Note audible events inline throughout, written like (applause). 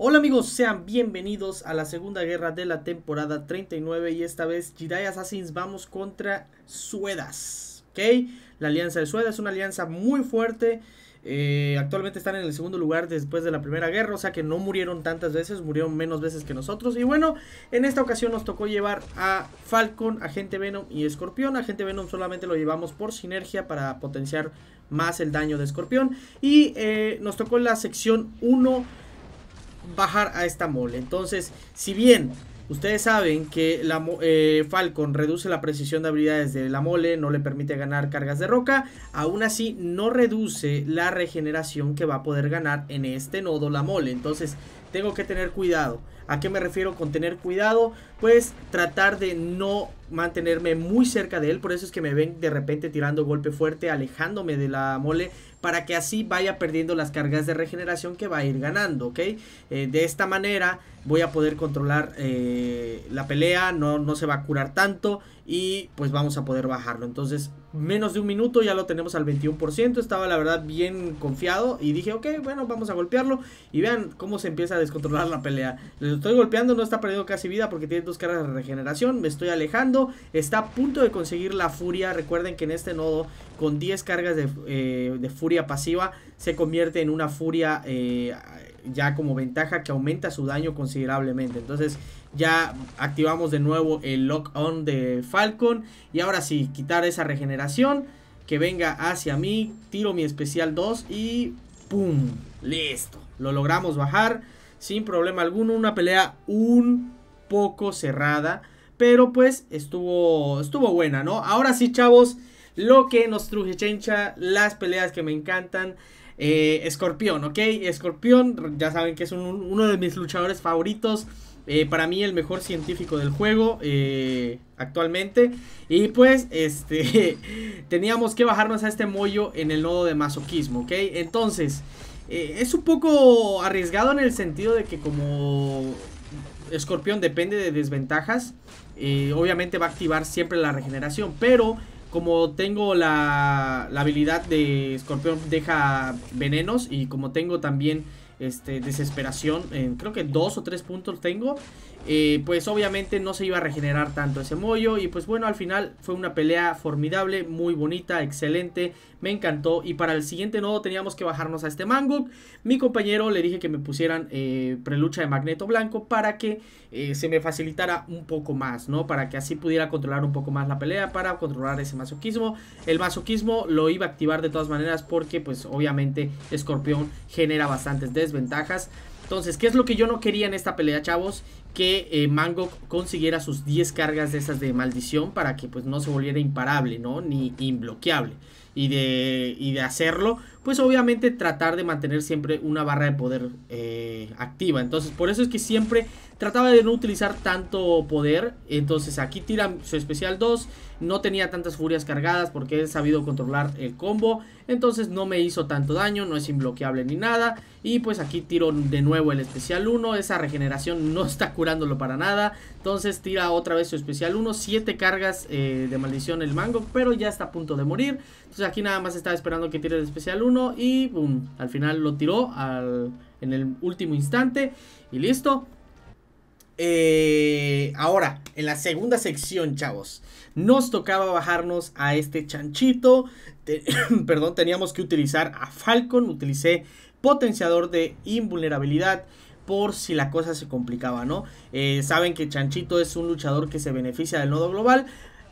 Hola amigos, sean bienvenidos a la segunda guerra de la temporada 39 y esta vez Jedi Assassins vamos contra Suedas, ¿ok? La alianza de Suedas es una alianza muy fuerte, eh, actualmente están en el segundo lugar después de la primera guerra, o sea que no murieron tantas veces, murieron menos veces que nosotros. Y bueno, en esta ocasión nos tocó llevar a Falcon, Agente Venom y Escorpión. Agente Venom solamente lo llevamos por sinergia para potenciar más el daño de Escorpión. Y eh, nos tocó la sección 1 bajar a esta mole. Entonces, si bien ustedes saben que la eh, Falcon reduce la precisión de habilidades de la mole, no le permite ganar cargas de roca, aún así no reduce la regeneración que va a poder ganar en este nodo la mole. Entonces, tengo que tener cuidado. ¿A qué me refiero con tener cuidado? Pues tratar de no mantenerme muy cerca de él. Por eso es que me ven de repente tirando golpe fuerte, alejándome de la mole. Para que así vaya perdiendo las cargas de regeneración que va a ir ganando, ¿ok? Eh, de esta manera voy a poder controlar eh, la pelea, no, no se va a curar tanto y pues vamos a poder bajarlo. Entonces, menos de un minuto ya lo tenemos al 21%. Estaba la verdad bien confiado y dije, ok, bueno, vamos a golpearlo. Y vean cómo se empieza a descontrolar la pelea. Le estoy golpeando, no está perdiendo casi vida porque tiene dos caras de regeneración. Me estoy alejando. Está a punto de conseguir la furia. Recuerden que en este nodo, con 10 cargas de, eh, de furia pasiva, se convierte en una furia... Eh, ya como ventaja que aumenta su daño considerablemente. Entonces ya activamos de nuevo el lock on de Falcon. Y ahora sí, quitar esa regeneración. Que venga hacia mí. Tiro mi especial 2 y ¡pum! Listo. Lo logramos bajar sin problema alguno. Una pelea un poco cerrada. Pero pues estuvo, estuvo buena, ¿no? Ahora sí, chavos. Lo que nos truje Chencha. Las peleas que me encantan. Eh, escorpión, ¿ok? Escorpión, ya saben que es uno de mis luchadores favoritos. Eh, para mí el mejor científico del juego eh, actualmente. Y pues, este, (laughs) teníamos que bajarnos a este mollo en el nodo de masoquismo, ¿ok? Entonces, es un poco arriesgado en el sentido de que como escorpión depende de desventajas, obviamente va a activar siempre la regeneración, pero como tengo la, habilidad de escorpión deja venenos y como tengo también este, desesperación, creo que dos o tres puntos tengo, pues obviamente no se iba a regenerar tanto ese mollo y pues bueno al final fue una pelea formidable, muy bonita, excelente, me encantó y para el siguiente nodo teníamos que bajarnos a este Manguk, mi compañero le dije que me pusieran eh, prelucha de magneto blanco para que eh, se me facilitara un poco más, ¿no? Para que así pudiera controlar un poco más la pelea, para controlar ese masoquismo, el masoquismo lo iba a activar de todas maneras porque pues obviamente Escorpión genera bastantes desventajas entonces, ¿qué es lo que yo no quería en esta pelea, chavos? Que eh, Mango consiguiera sus 10 cargas de esas de maldición para que pues no se volviera imparable, ¿no? Ni imbloqueable. Y de, y de hacerlo, pues obviamente tratar de mantener siempre una barra de poder eh, activa. Entonces, por eso es que siempre trataba de no utilizar tanto poder. Entonces aquí tira su especial 2. No tenía tantas furias cargadas porque he sabido controlar el combo. Entonces no me hizo tanto daño, no es imbloqueable ni nada. Y pues aquí tiro de nuevo el especial 1. Esa regeneración no está curándolo para nada. Entonces tira otra vez su especial 1. 7 cargas eh, de maldición el mango, pero ya está a punto de morir. Entonces aquí nada más estaba esperando que tire el especial 1 y boom. Al final lo tiró en el último instante y listo. Eh, ahora, en la segunda sección, chavos, nos tocaba bajarnos a este chanchito. (coughs) perdón, teníamos que utilizar a Falcon. Utilicé potenciador de invulnerabilidad por si la cosa se complicaba, ¿no? Eh, saben que Chanchito es un luchador que se beneficia del nodo global,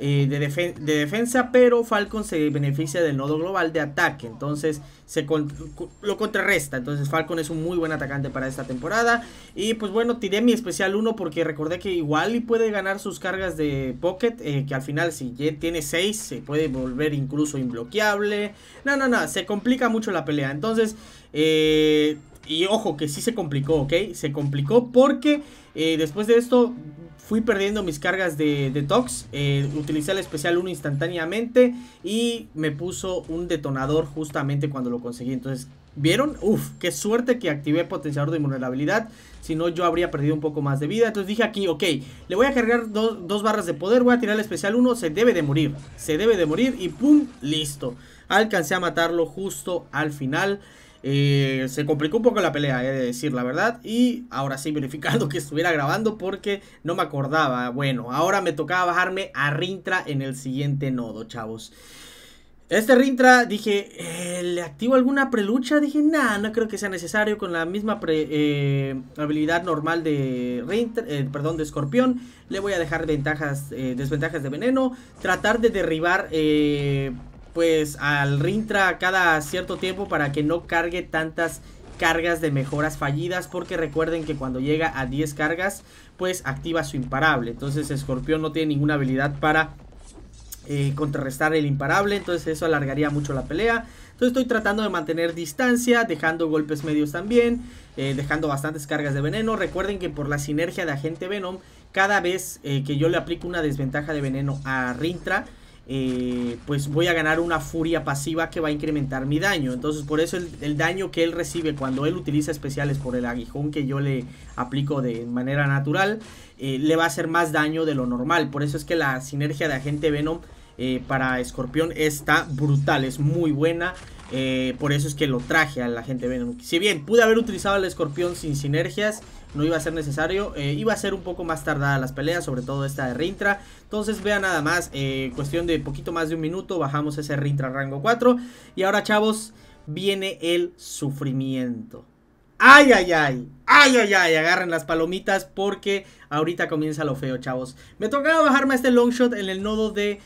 eh, de, defensa, pero Falcon se beneficia del nodo global de ataque, entonces se lo contrarresta, entonces Falcon es un muy buen atacante para esta temporada y pues bueno, tiré mi especial 1 porque recordé que igual y puede ganar sus cargas de pocket, eh, que al final si ya tiene 6 se puede volver incluso inbloqueable, no, no, no, se complica mucho la pelea, entonces eh, y ojo, que sí se complicó, ¿ok? Se complicó porque eh, después de esto fui perdiendo mis cargas de Tox. Eh, utilicé el especial 1 instantáneamente y me puso un detonador justamente cuando lo conseguí. Entonces, ¿vieron? Uf, qué suerte que activé potenciador de vulnerabilidad. Si no, yo habría perdido un poco más de vida. Entonces dije aquí, ok, le voy a cargar dos barras de poder. Voy a tirar el especial 1. Se debe de morir. Se debe de morir y ¡pum! Listo. Alcancé a matarlo justo al final. Eh, se complicó un poco la pelea, he de decir la verdad. Y ahora sí, verificando (laughs) que estuviera grabando porque no me acordaba. Bueno, ahora me tocaba bajarme a Rintra en el siguiente nodo, chavos. Este Rintra, dije, eh, ¿le activo alguna prelucha? Dije, nada, no creo que sea necesario con la misma eh, habilidad normal de Rintra, perdón, de escorpión. Le voy a dejar ventajas, desventajas de veneno. Tratar de derribar pues al Rintra cada cierto tiempo para que no cargue tantas cargas de mejoras fallidas porque recuerden que cuando llega a 10 cargas pues activa su imparable entonces escorpión no tiene ninguna habilidad para eh, contrarrestar el imparable entonces eso alargaría mucho la pelea entonces estoy tratando de mantener distancia dejando golpes medios también eh, dejando bastantes cargas de veneno recuerden que por la sinergia de agente venom cada vez eh, que yo le aplico una desventaja de veneno a Rintra pues voy a ganar una furia pasiva que va a incrementar mi daño. Entonces por eso el, daño que él recibe cuando él utiliza especiales por el aguijón que yo le aplico de manera natural, eh, le va a hacer más daño de lo normal. Por eso es que la sinergia de agente Venom eh, para escorpión está brutal, es muy buena. Eh, por eso es que lo traje al agente Venom. Si bien pude haber utilizado al escorpión sin sinergias, no iba a ser necesario. Eh, iba a ser un poco más tardada las peleas, sobre todo esta de Rintra. Entonces vea nada más, eh, cuestión de poquito más de un minuto, bajamos ese Rintra rango 4. Y ahora chavos, viene el sufrimiento. ¡Ay, ay, ay! ¡Ay, ay, ay! Agarren las palomitas porque ahorita comienza lo feo, chavos. Me tocaba bajarme este long shot en el nodo de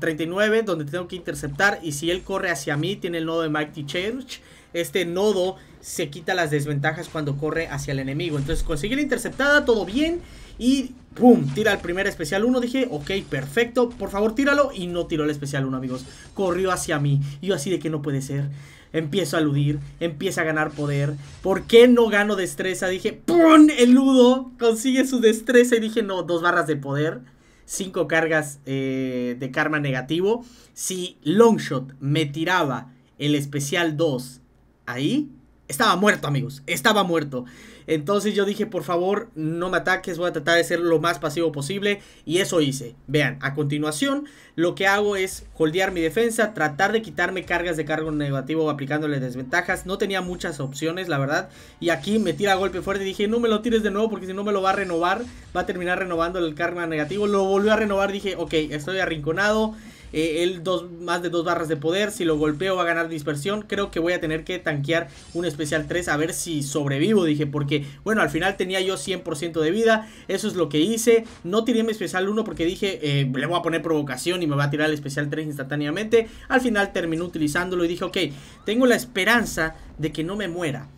39, eh, donde tengo que interceptar. Y si él corre hacia mí, tiene el nodo de Mighty Church. Este nodo se quita las desventajas cuando corre hacia el enemigo. Entonces conseguí la interceptada, todo bien. Y ¡pum! Tira el primer especial 1. Dije, ok, perfecto, por favor tíralo. Y no tiró el especial 1, amigos. Corrió hacia mí. Y yo así de que no puede ser. Empiezo a aludir. empieza a ganar poder. ¿Por qué no gano destreza? Dije, ¡pum! Eludo, consigue su destreza. Y dije, no, dos barras de poder. Cinco cargas eh, de karma negativo. Si Longshot me tiraba el especial 2 ahí, estaba muerto, amigos. Estaba muerto. Entonces yo dije, por favor, no me ataques. Voy a tratar de ser lo más pasivo posible. Y eso hice. Vean, a continuación lo que hago es holdear mi defensa. Tratar de quitarme cargas de cargo negativo aplicándole desventajas. No tenía muchas opciones, la verdad. Y aquí me tira golpe fuerte. Dije, no me lo tires de nuevo porque si no me lo va a renovar. Va a terminar renovando el karma negativo. Lo volvió a renovar. Dije, ok, estoy arrinconado. Eh, dos, más de dos barras de poder, si lo golpeo va a ganar dispersión, creo que voy a tener que tanquear un especial 3 a ver si sobrevivo, dije, porque bueno, al final tenía yo 100% de vida, eso es lo que hice, no tiré mi especial 1 porque dije, eh, le voy a poner provocación y me va a tirar el especial 3 instantáneamente, al final terminó utilizándolo y dije, ok, tengo la esperanza de que no me muera.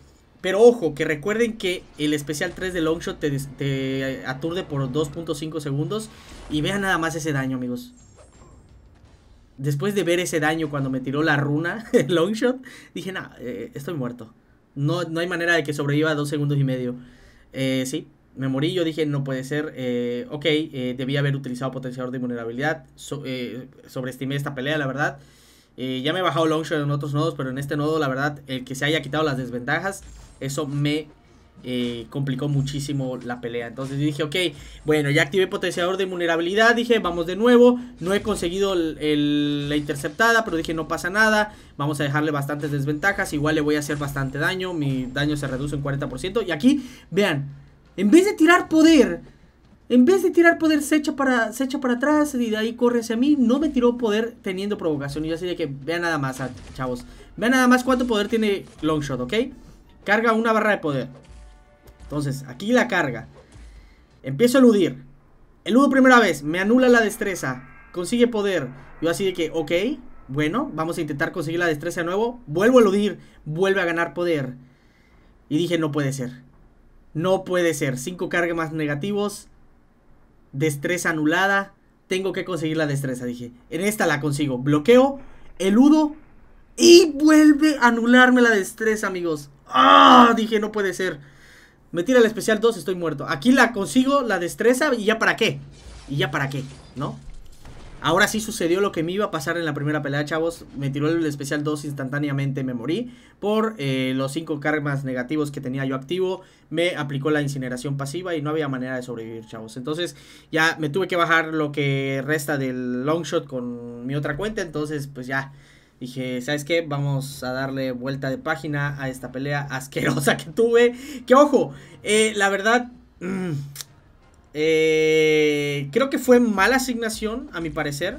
Pero ojo, que recuerden que el especial 3 de Longshot te, te aturde por 2.5 segundos. Y vean nada más ese daño, amigos después de ver ese daño cuando me tiró la runa, (laughs) el longshot, dije, no, eh, estoy muerto. No, no hay manera de que sobreviva dos segundos y medio. Eh, sí, me morí, yo dije, no puede ser. Eh, ok, debía haber utilizado potenciador de vulnerabilidad. sobreestimé esta pelea, la verdad. ya me he bajado longshot en otros nodos, pero en este nodo, la verdad, el que se haya quitado las desventajas, eso me complicó muchísimo la pelea. Entonces dije, ok, bueno, ya activé potenciador de vulnerabilidad. Dije, vamos de nuevo. No he conseguido la interceptada, pero dije, no pasa nada. Vamos a dejarle bastantes desventajas. Igual le voy a hacer bastante daño. Mi daño se reduce en 40%. Y aquí, vean, en vez de tirar poder, en vez de tirar poder, se echa para, se echa para atrás y de ahí corre hacia mí. No me tiró poder teniendo provocación. Y así que, vean nada más, chavos. Vean nada más cuánto poder tiene Longshot, ¿ok? Carga una barra de poder. Entonces, aquí la carga. Empiezo a eludir. Eludo primera vez, me anula la destreza. Consigue poder. Yo así de que, ok, bueno, vamos a intentar conseguir la destreza de nuevo. Vuelvo a eludir, vuelve a ganar poder. Y dije, no puede ser. No puede ser. Cinco cargas más negativos. Destreza anulada. Tengo que conseguir la destreza, dije. En esta la consigo. Bloqueo, eludo y vuelve a anularme la destreza, amigos. Ah, dije, no puede ser. Me tira el especial 2, estoy muerto. Aquí la consigo, la destreza y ya para qué. Y ya para qué, ¿no? Ahora sí sucedió lo que me iba a pasar en la primera pelea, chavos. Me tiró el especial 2 instantáneamente, me morí. Por eh, los 5 karmas negativos que tenía yo activo, me aplicó la incineración pasiva y no había manera de sobrevivir, chavos. Entonces ya me tuve que bajar lo que resta del long shot con mi otra cuenta. Entonces pues ya Dije, ¿sabes qué? Vamos a darle vuelta de página a esta pelea asquerosa que tuve. Que ojo, eh, la verdad... Mm, eh, creo que fue mala asignación, a mi parecer.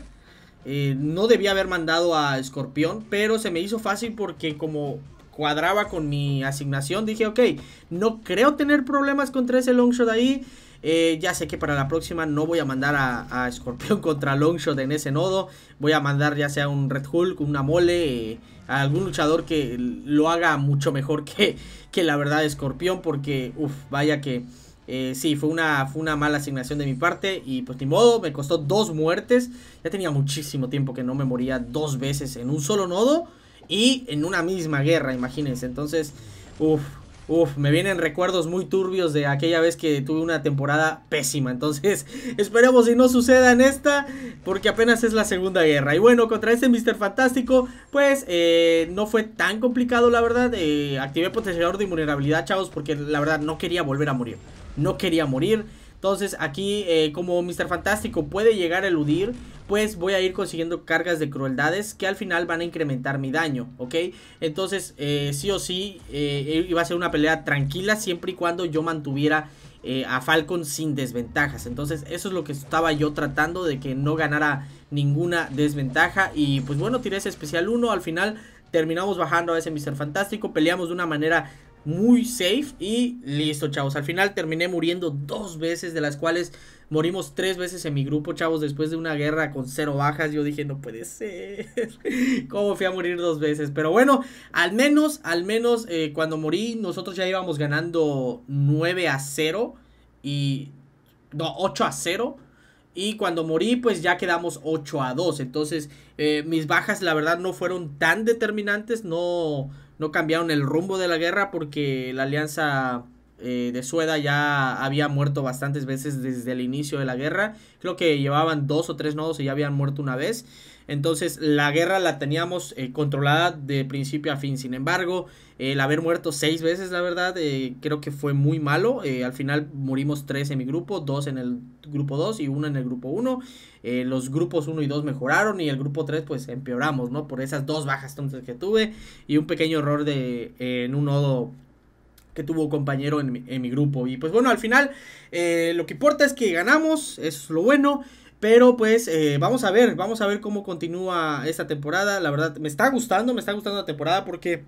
Eh, no debía haber mandado a Escorpión, pero se me hizo fácil porque como cuadraba con mi asignación, dije, ok, no creo tener problemas contra ese longshot ahí. Eh, ya sé que para la próxima no voy a mandar a, Escorpión Scorpion (laughs) contra Longshot en ese nodo. Voy a mandar ya sea un Red Hulk, una mole, eh, a algún luchador que lo haga mucho mejor (laughs) que, que la verdad Scorpion. Porque, uff, vaya que... Eh, sí, fue una, fue una mala asignación de mi parte y pues ni modo, me costó dos muertes. Ya tenía muchísimo tiempo que no me moría dos veces en un solo nodo y en una misma guerra, imagínense. Entonces, uff, Uf, me vienen recuerdos muy turbios de aquella vez que tuve una temporada pésima. Entonces, (laughs) esperemos Y no suceda en esta, porque apenas es la Segunda Guerra. Y bueno, contra este Mr. Fantástico, pues eh, no fue tan complicado, la verdad. Eh, activé potenciador de invulnerabilidad, chavos, porque la verdad no quería volver a morir. No quería morir. Entonces aquí eh, como Mr. Fantástico puede llegar a eludir pues voy a ir consiguiendo cargas de crueldades que al final van a incrementar mi daño, ¿ok? Entonces, eh, sí o sí, eh, iba a ser una pelea tranquila siempre y cuando yo mantuviera a Falcon sin desventajas. Entonces, eso es lo que estaba yo tratando de que no ganara ninguna desventaja. Y pues bueno, tiré ese especial 1 al final terminamos bajando a ese Mr. Fantástico, peleamos de una manera muy safe y listo, chavos. Al final terminé muriendo dos veces, de las cuales morimos tres veces en mi grupo, chavos, después de una guerra con cero bajas. Yo dije, no puede ser. (laughs) ¿Cómo fui a morir dos veces? Pero bueno, al menos, al menos eh, cuando morí, nosotros ya íbamos ganando 9 a 0 y... No, 8 a 0. Y cuando morí, pues ya quedamos 8 a 2. Entonces, eh, mis bajas, la verdad, no fueron tan determinantes. No no cambiaron el rumbo de la guerra porque la alianza eh, de Sueda ya había muerto bastantes veces desde el inicio de la guerra. Creo que llevaban dos o tres nodos y ya habían muerto una vez. Entonces la guerra la teníamos eh, controlada de principio a fin. Sin embargo, el haber muerto seis veces, la verdad, eh, creo que fue muy malo. Eh, al final murimos tres en mi grupo, dos en el grupo 2 y uno en el grupo 1. los grupos 1 y 2 mejoraron y el grupo 3 pues empeoramos, ¿no? Por esas dos bajas tontas que tuve y un pequeño error de, en un nodo que tuvo un compañero en mi, grupo. Y pues bueno, al final lo que importa es que ganamos, eso es lo bueno. Pero pues eh, vamos a ver, vamos a ver cómo continúa esta temporada. La verdad, me está gustando, me está gustando la temporada porque...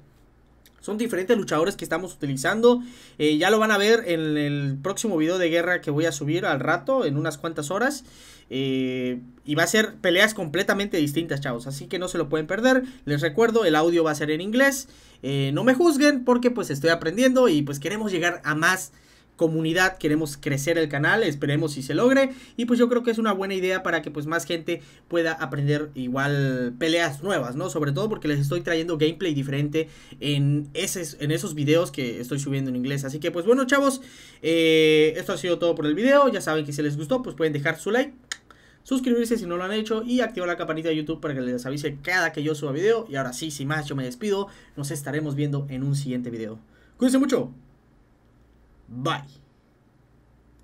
Son diferentes luchadores que estamos utilizando. Eh, ya lo van a ver en el próximo video de guerra que voy a subir al rato, en unas cuantas horas. Eh, y va a ser peleas completamente distintas, chavos. Así que no se lo pueden perder. Les recuerdo, el audio va a ser en inglés. no me juzguen porque pues estoy aprendiendo y pues queremos llegar a más comunidad, queremos crecer el canal, esperemos si se logre y pues yo creo que es una buena idea para que pues más gente pueda aprender igual peleas nuevas, ¿no? Sobre todo porque les estoy trayendo gameplay diferente en, ese, en esos videos que estoy subiendo en inglés, así que pues bueno chavos, eh, esto ha sido todo por el video, ya saben que si les gustó pues pueden dejar su like, suscribirse si no lo han hecho y activar la campanita de YouTube para que les avise cada que yo suba video. Y ahora sí, sin más, yo me despido. Nos estaremos viendo en un siguiente video. Cuídense mucho. Bye.